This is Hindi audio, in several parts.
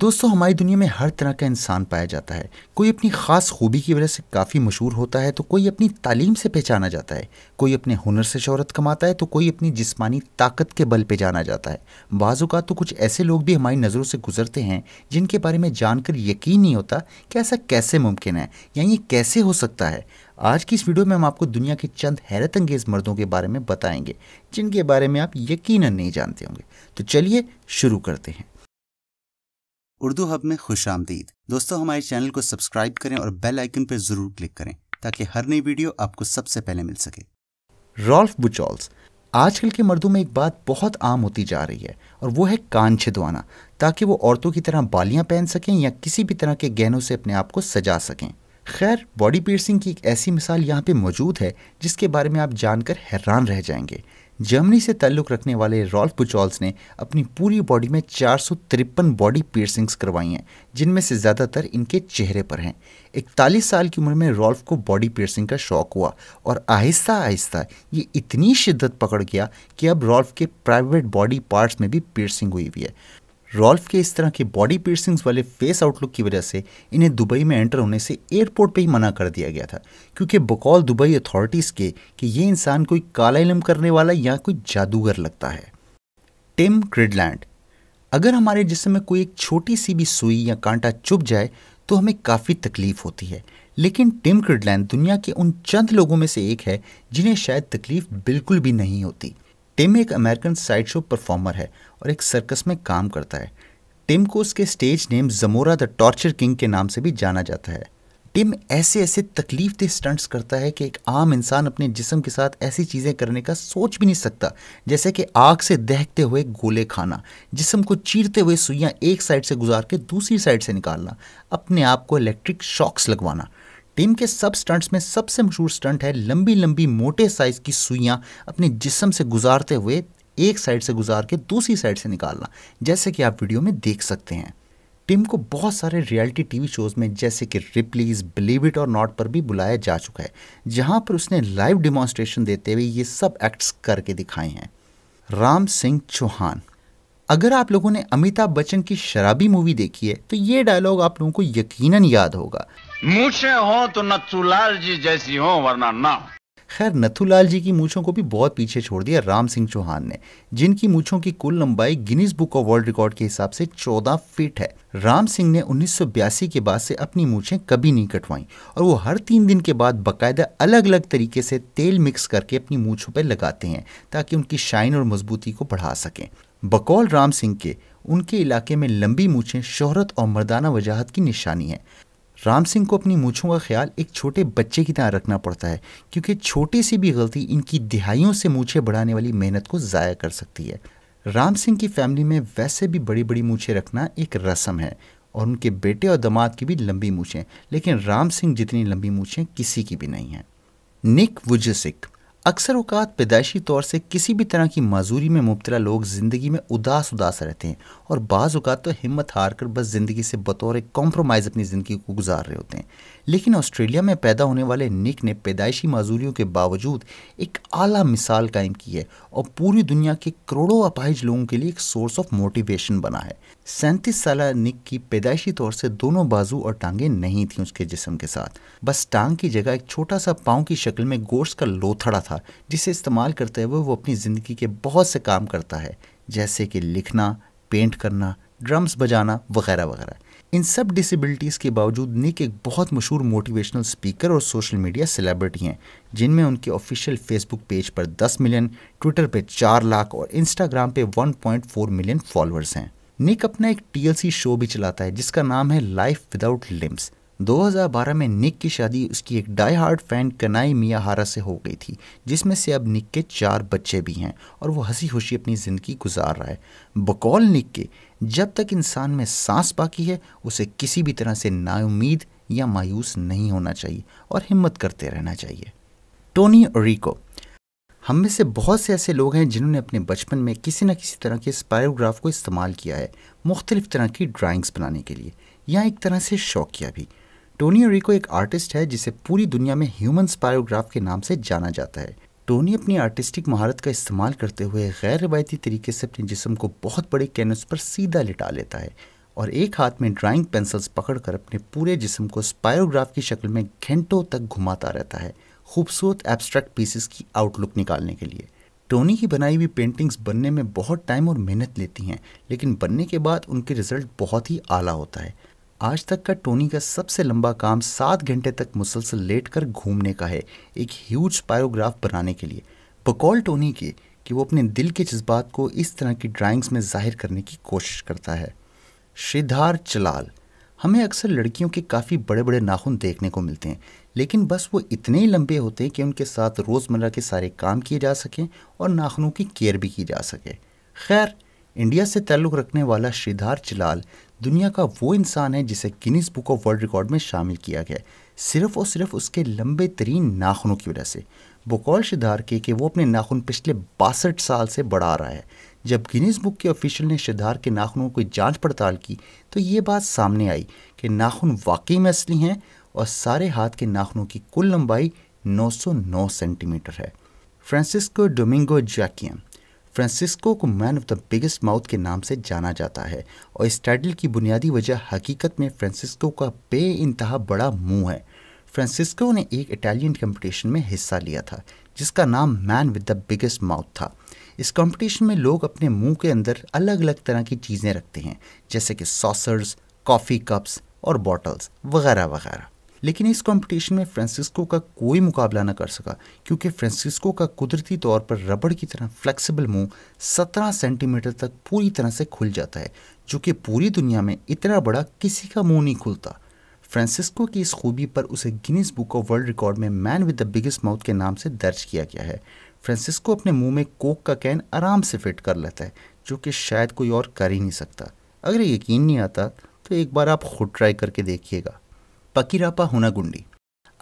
दोस्तों हमारी दुनिया में हर तरह का इंसान पाया जाता है कोई अपनी ख़ास खूबी की वजह से काफ़ी मशहूर होता है तो कोई अपनी तालीम से पहचाना जाता है कोई अपने हुनर से शहरत कमाता है तो कोई अपनी जिस्मानी ताकत के बल पे जाना जाता है बाज़ात तो कुछ ऐसे लोग भी हमारी नज़रों से गुजरते हैं जिनके बारे में जानकर यकीन नहीं होता कि ऐसा कैसे मुमकिन है या ये कैसे हो सकता है आज की इस वीडियो में हम आपको दुनिया के चंद हैरत अंगेज मर्दों के बारे में बताएंगे जिनके बारे में आप यकीन नहीं जानते होंगे तो चलिए शुरू करते हैं उर्दू हब में खुश आमदीद दोस्तों हमारे चैनल को सब्सक्राइब करें और बेल आइकन पर ज़रूर क्लिक करें ताकि हर नई वीडियो आपको सबसे पहले मिल सके रॉल्फ बुचॉल्स आजकल के मर्दों में एक बात बहुत आम होती जा रही है और वो है कान छिदवाना ताकि वो औरतों की तरह बालियां पहन सकें या किसी भी तरह के गहनों से अपने आप को सजा सकें खैर बॉडी पीर्सिंग की एक ऐसी मिसाल यहाँ पे मौजूद है जिसके बारे में आप जानकर हैरान रह जाएंगे जर्मनी से ताल्लुक़ रखने वाले रॉल्फ पुचॉल्स ने अपनी पूरी बॉडी में चार बॉडी पियर्सिंग्स करवाई हैं जिनमें से ज़्यादातर इनके चेहरे पर हैं इकतालीस साल की उम्र में रॉल्फ को बॉडी पियर्सिंग का शौक हुआ और आहिस्ता आहिस्ता ये इतनी शिद्दत पकड़ गया कि अब रॉल्फ के प्राइवेट बॉडी पार्ट्स में भी पियर्सिंग हुई हुई है रॉल्फ के इस तरह के बॉडी पीर्सिंग्स वाले फेस आउटलुक की वजह से इन्हें दुबई में एंटर होने से एयरपोर्ट पे ही मना कर दिया गया था क्योंकि बकौल दुबई अथॉरिटीज़ के कि ये इंसान कोई काला इलम करने वाला या कोई जादूगर लगता है टिम क्रिडलैंड अगर हमारे जिसम में कोई एक छोटी सी भी सुई या कांटा चुप जाए तो हमें काफ़ी तकलीफ होती है लेकिन टिम क्रिडलैंड दुनिया के उन चंद लोगों में से एक है जिन्हें शायद तकलीफ बिल्कुल भी नहीं होती टिम एक अमेरिकन साइड शो परफॉर्मर है और एक सर्कस में काम करता है टिम को उसके stage name Zamora the torture king के नाम से भी जाना जाता है टिम ऐसे ऐसे तकलीफ दे स्टंट्स करता है कि एक आम इंसान अपने जिसम के साथ ऐसी चीज़ें करने का सोच भी नहीं सकता जैसे कि आग से दहकते हुए गोले खाना जिसम को चीरते हुए सुइयाँ एक साइड से गुजार के दूसरी साइड से निकालना अपने आप को इलेक्ट्रिक शॉक्स लगवाना टीम के सब स्टंट्स में सबसे मशहूर स्टंट है लंबी लंबी मोटे साइज़ की सुइयां अपने जिसम से गुजारते हुए एक साइड से गुजार के दूसरी साइड से निकालना जैसे कि आप वीडियो में देख सकते हैं टिम को बहुत सारे रियलिटी टीवी शोज़ में जैसे कि Ripley's believe it or not पर भी बुलाया जा चुका है जहां पर उसने लाइव डिमॉन्स्ट्रेशन देते हुए ये सब एक्ट्स करके दिखाए हैं राम सिंह चौहान अगर आप लोगों ने अमिताभ बच्चन की शराबी मूवी देखी है तो ये डायलॉग आप लोगों को यकीनन याद होगा मूछे हो तो नथुलाल जी जैसी हो वरना ना खैर नथुलाल जी की मूछों को भी बहुत पीछे छोड़ दिया राम सिंह चौहान ने जिनकी मूछों की कुल लंबाई Guinness book of world record के हिसाब से 14 फीट है राम सिंह ने उन्नीस के बाद से अपनी मूछें कभी नहीं कटवाई और वो हर तीन दिन के बाद बाकायदा अलग अलग तरीके से तेल मिक्स करके अपनी मूछों पर लगाते हैं ताकि उनकी शाइन और मजबूती को बढ़ा सकें बकौल राम सिंह के उनके इलाके में लंबी मूछें शोहरत और मर्दाना वजाहत की निशानी है राम सिंह को अपनी मूछों का ख्याल एक छोटे बच्चे की तरह रखना पड़ता है क्योंकि छोटी सी भी गलती इनकी दिहाइयों से मूछें बढ़ाने वाली मेहनत को ज़ाया कर सकती है राम सिंह की फैमिली में वैसे भी बड़ी बड़ी मूछें रखना एक रस्म है और उनके बेटे और दामाद की भी लंबी मूछें लेकिन राम सिंह जितनी लंबी मूछें किसी की भी नहीं हैं निक वुजसिक अक्सर अवकात पैदाइशी तौर से किसी भी तरह की मजूरी में मुबतला लोग ज़िंदगी में उदास उदास रहते हैं और बाज़ तो हिम्मत हार कर बस ज़िंदगी से बतौर एक कॉम्प्रोमाइज़ अपनी ज़िंदगी को गुजार रहे होते हैं लेकिन ऑस्ट्रेलिया में पैदा होने वाले निक ने पैदाइशी माजूरियों के बावजूद एक आला मिसाल कायम की है और पूरी दुनिया के करोड़ों अपाहिज लोगों के लिए एक सोर्स ऑफ मोटिवेशन बना है सैंतीस साल निक की पैदाइशी तौर से दोनों बाजू और टांगें नहीं थी उसके जिसम के साथ बस टांग की जगह एक छोटा सा पाँव की शक्ल में गोश्त का लोथड़ा था जिसे इस्तेमाल करते हुए वो अपनी ज़िंदगी के बहुत से काम करता है जैसे कि लिखना पेंट करना ड्रम्स बजाना वगैरह वगैरह इन सब डिसेबिलिटीज़ के बावजूद निक एक बहुत मशहूर मोटिवेशनल स्पीकर और सोशल मीडिया सेलिब्रिटी हैं जिनमें उनके ऑफिशियल फेसबुक पेज पर 10 मिलियन ट्विटर पे 4 लाख और इंस्टाग्राम पे 1.4 मिलियन फॉलोअर्स हैं निक अपना एक टीएलसी शो भी चलाता है जिसका नाम है लाइफ विदाउट लिम्स 2012 में निक की शादी उसकी एक die hard fan Kanae Miyahara से हो गई थी जिसमें से अब निक के चार बच्चे भी हैं और वो हंसी खुशी अपनी ज़िंदगी गुजार रहा है बकौल निक के जब तक इंसान में सांस बाकी है उसे किसी भी तरह से नाउमीद या मायूस नहीं होना चाहिए और हिम्मत करते रहना चाहिए टोनी रिको हम में से बहुत से ऐसे लोग हैं जिन्होंने अपने बचपन में किसी न किसी तरह के स्पायरोग्राफ को इस्तेमाल किया है मुख्तलिफ़ तरह की ड्राइंग्स बनाने के लिए या एक तरह से शौकिया भी टोनी रिको एक आर्टिस्ट है जिसे पूरी दुनिया में ह्यूमन स्पायरोग्राफ के नाम से जाना जाता है टोनी अपनी आर्टिस्टिक महारत का इस्तेमाल करते हुए गैर रवायती तरीके से अपने जिसम को बहुत बड़े कैनवस पर सीधा लिटा लेता है और एक हाथ में ड्राइंग पेंसिल्स पकड़कर अपने पूरे जिसम को स्पायरोग्राफ की शक्ल में घंटों तक घुमाता रहता है खूबसूरत एब्स्ट्रैक्ट पीसेस की आउटलुक निकालने के लिए टोनी की बनाई हुई पेंटिंग्स बनने में बहुत टाइम और मेहनत लेती हैं लेकिन बनने के बाद उनके रिजल्ट बहुत ही आला होता है आज तक का टोनी का सबसे लंबा काम सात घंटे तक मुसलसल लेट कर घूमने का है एक ह्यूज पायोग्राफ बनाने के लिए बकौल टोनी के कि वो अपने दिल के जज्बात को इस तरह की ड्राइंग्स में जाहिर करने की कोशिश करता है श्रीधार चलाल हमें अक्सर लड़कियों के काफ़ी बड़े बड़े नाखून देखने को मिलते हैं लेकिन बस वो इतने ही लंबे होते हैं कि उनके साथ रोज़मर्रा के सारे काम किए जा सकें और नाखूनों की केयर भी की जा सके खैर इंडिया से ताल्लुक़ रखने वाला श्रीधार चलाल दुनिया का वो इंसान है जिसे Guinness book of world record में शामिल किया गया सिर्फ और सिर्फ उसके लंबे तरीन नाखूनों की वजह से बकौल शिदार के कि वो अपने नाखून पिछले बासठ साल से बढ़ा रहा है जब गिनीस बुक के ऑफिशियल ने शिदार के नाखूनों की जांच पड़ताल की तो ये बात सामने आई कि नाखून वाकई में असली हैं और सारे हाथ के नाखूनों की कुल लंबाई 909 सेंटीमीटर है फ्रांसिस्को डोमिंगो जैकियन फ्रांसिस्को को man of the biggest mouth के नाम से जाना जाता है और इस टाइटल की बुनियादी वजह हकीकत में फ्रांसिस्को का बे इंतहा बड़ा मुंह है फ्रांसिस्को ने एक इटालियन कंपटीशन में हिस्सा लिया था जिसका नाम man with the biggest mouth था इस कंपटीशन में लोग अपने मुंह के अंदर अलग अलग तरह की चीज़ें रखते हैं जैसे कि सॉसर्स कॉफ़ी कप्स और बॉटल्स वगैरह वगैरह लेकिन इस कंपटीशन में फ्रांसिस्को का कोई मुकाबला न कर सका क्योंकि फ्रांसिस्को का कुदरती तौर पर रबड़ की तरह फ्लेक्सिबल मुंह 17 सेंटीमीटर तक पूरी तरह से खुल जाता है जो कि पूरी दुनिया में इतना बड़ा किसी का मुंह नहीं खुलता फ्रांसिस्को की इस खूबी पर उसे Guinness book of world record में man with the biggest mouth के नाम से दर्ज किया गया है फ्रांसिस्को अपने मुंह में कोक का कैन आराम से फिट कर लेता है जो कि शायद कोई और कर ही नहीं सकता अगर यकीन नहीं आता तो एक बार आप खुद ट्राई करके देखिएगा पकीरापा होना गुंडी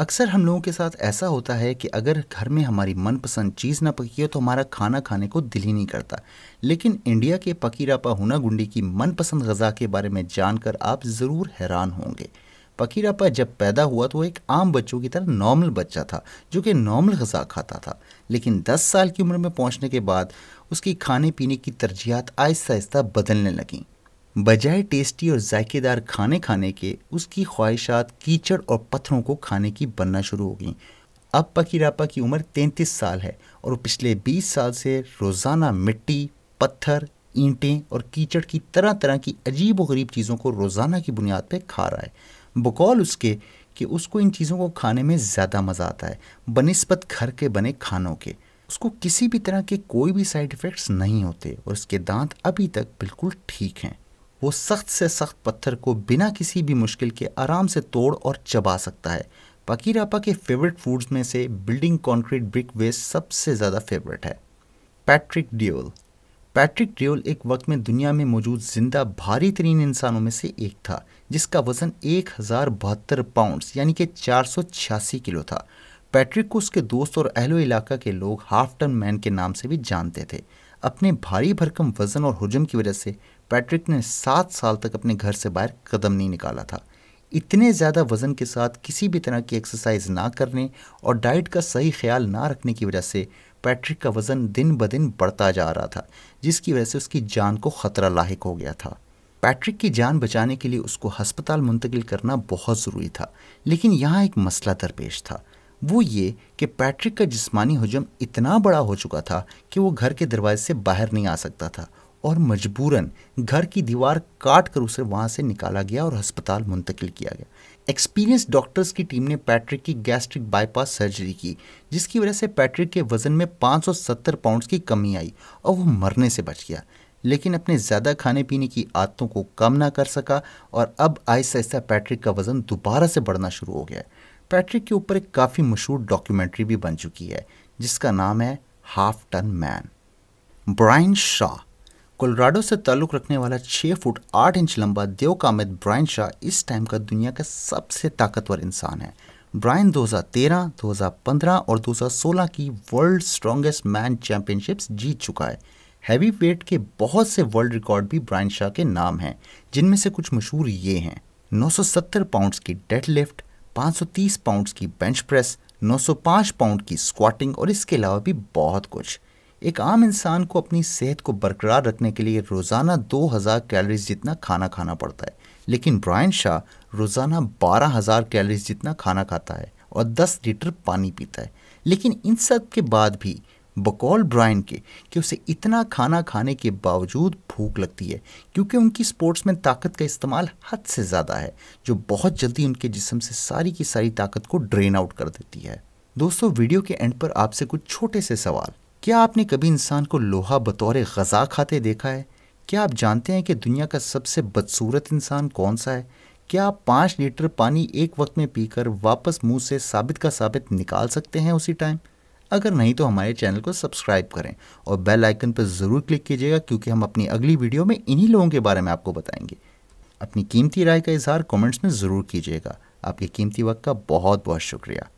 अक्सर हम लोगों के साथ ऐसा होता है कि अगर घर में हमारी मनपसंद चीज़ ना पकी हो तो हमारा खाना खाने को दिल ही नहीं करता लेकिन इंडिया के पकीरापा हुना गुंडी की मनपसंद गज़ा के बारे में जानकर आप ज़रूर हैरान होंगे पकीरापा जब पैदा हुआ तो एक आम बच्चों की तरह नॉर्मल बच्चा था जो कि नॉर्मल गज़ा खाता था लेकिन 10 साल की उम्र में पहुंचने के बाद उसकी खाने पीने की तरजीहत आहिस्ता आहिस्ता बदलने लगीं बजाय टेस्टी और जायकेदार खाने खाने के उसकी ख्वाहिशात कीचड़ और पत्थरों को खाने की बनना शुरू हो गई अब पकीरापा की उम्र तैंतीस साल है और वो पिछले बीस साल से रोज़ाना मिट्टी पत्थर ईंटें और कीचड़ की तरह तरह की अजीब व गरीब चीज़ों को रोज़ाना की बुनियाद पर खा रहा है बकौल उसके कि उसको इन चीज़ों को खाने में ज़्यादा मज़ा आता है बनस्बत घर के बने खानों के उसको किसी भी तरह के कोई भी साइड इफ़ेक्ट्स नहीं होते और उसके दांत अभी तक बिल्कुल ठीक हैं वो सख्त से सख्त पत्थर को बिना किसी भी मुश्किल के आराम से तोड़ और चबा सकता है पकीरापा के फेवरेट फूड्स में से बिल्डिंग कंक्रीट ब्रिक वेस्ट सबसे ज़्यादा फेवरेट है पैट्रिक डियोल पैट्रिक डियोल एक वक्त में दुनिया में मौजूद जिंदा भारी तरीन इंसानों में से एक था जिसका वजन एक हज़ार बहत्तर पाउंड्स यानी कि चार सौ छियासी किलो था पैट्रिक को उसके दोस्त और अहलो इलाका के लोग हाफ टन मैन के नाम से भी जानते थे अपने भारी भरकम वजन और हजम की वजह से पैट्रिक ने सात साल तक अपने घर से बाहर कदम नहीं निकाला था इतने ज़्यादा वज़न के साथ किसी भी तरह की एक्सरसाइज ना करने और डाइट का सही ख्याल ना रखने की वजह से पैट्रिक का वज़न दिन ब दिन बढ़ता जा रहा था जिसकी वजह से उसकी जान को ख़तरा लाक हो गया था पैट्रिक की जान बचाने के लिए उसको हस्पताल मुंतकिल करना बहुत ज़रूरी था लेकिन यहाँ एक मसला दरपेश था वो ये कि पैट्रिक का जिस्मानी हजम इतना बड़ा हो चुका था कि वो घर के दरवाजे से बाहर नहीं आ सकता था और मजबूरन घर की दीवार काट कर उसे वहाँ से निकाला गया और अस्पताल मुंतकिल किया गया एक्सपीरियंस डॉक्टर्स की टीम ने पैट्रिक की गैस्ट्रिक बाईपास सर्जरी की जिसकी वजह से पैट्रिक के वजन में 570 पाउंड्स की कमी आई और वो मरने से बच गया लेकिन अपने ज़्यादा खाने पीने की आदतों को कम ना कर सका और अब आहिस्ता आहिस्ता पैट्रिक का वज़न दोबारा से बढ़ना शुरू हो गया है पैट्रिक के ऊपर एक काफ़ी मशहूर डॉक्यूमेंट्री भी बन चुकी है जिसका नाम है half ton man Brian Shaw Colorado से ताल्लुक रखने वाला 6 फुट 8 इंच लंबा देव कामित ब्रायन शाह इस टाइम का दुनिया का सबसे ताकतवर इंसान है ब्रायन 2013, 2015 और 2016 की वर्ल्ड स्ट्रॉन्गेस्ट मैन चैंपियनशिप्स जीत चुका है हैवी वेट के बहुत से वर्ल्ड रिकॉर्ड भी ब्रायन शाह के नाम हैं जिनमें से कुछ मशहूर ये हैं 970 पाउंड्स की डेडलिफ्ट 530 पाउंड्स की बेंच प्रेस 905 पाउंड की स्क्वाटिंग और इसके अलावा भी बहुत कुछ एक आम इंसान को अपनी सेहत को बरकरार रखने के लिए रोज़ाना 2000 कैलोरीज जितना खाना खाना पड़ता है लेकिन ब्रायन शाह रोज़ाना 12000 कैलोरीज जितना खाना खाता है और 10 लीटर पानी पीता है लेकिन इन सब के बाद भी बकौल ब्रायन के कि उसे इतना खाना खाने के बावजूद भूख लगती है क्योंकि उनकी स्पोर्ट्स में ताकत का इस्तेमाल हद से ज़्यादा है जो बहुत जल्दी उनके जिसम से सारी की सारी ताकत को ड्रेन आउट कर देती है दोस्तों वीडियो के एंड पर आपसे कुछ छोटे से सवाल क्या आपने कभी इंसान को लोहा बतौर गज़ा खाते देखा है क्या आप जानते हैं कि दुनिया का सबसे बदसूरत इंसान कौन सा है क्या आप पाँच लीटर पानी एक वक्त में पीकर वापस मुंह से साबित का साबित निकाल सकते हैं उसी टाइम अगर नहीं तो हमारे चैनल को सब्सक्राइब करें और बेल आइकन पर ज़रूर क्लिक कीजिएगा क्योंकि हम अपनी अगली वीडियो में इन्हीं लोगों के बारे में आपको बताएंगे अपनी कीमती राय का इजहार कमेंट्स में ज़रूर कीजिएगा आपके कीमती वक्त का बहुत बहुत शुक्रिया